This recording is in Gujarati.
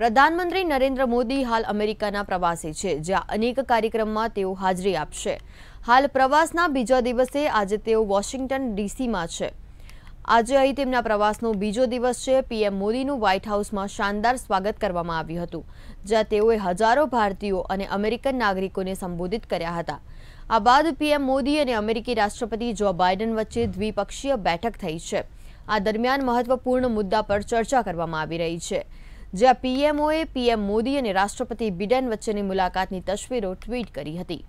પ્રધાનમંત્રી નરેન્દ્ર મોદી હાલ અમેરિકાના પ્રવાસે છે જ્યાં અનેક કાર્યક્રમમાં તેઓ હાજરી આપશે હાલ પ્રવાસના બીજા દિવસે આજે તેઓ વોશિંગ્ટન ડીસીમાં છે આજે અહીં તેમના પ્રવાસનો બીજો દિવસ છે પીએમ મોદીનું વ્હાઇટ હાઉસમાં શાનદાર સ્વાગત કરવામાં આવ્યું હતું જ્યાં તેઓએ હજારો ભારતીયો અને અમેરિકન નાગરિકોને સંબોધિત કર્યા હતા આ બાદ પીએમ મોદી અને અમેરિકી રાષ્ટ્રપતિ જો બાઇડન વચ્ચે દ્વિપક્ષીય બેઠક થઈ છે આ દરમિયાન મહત્વપૂર્ણ મુદ્દા પર ચર્ચા કરવામાં આવી રહી છે જ્યાં પીએમઓએ પીએમ મોદી અને રાષ્ટ્રપતિ બિડેન વચ્ચેની મુલાકાતની તસવીરો ટ્વીટ કરી હતી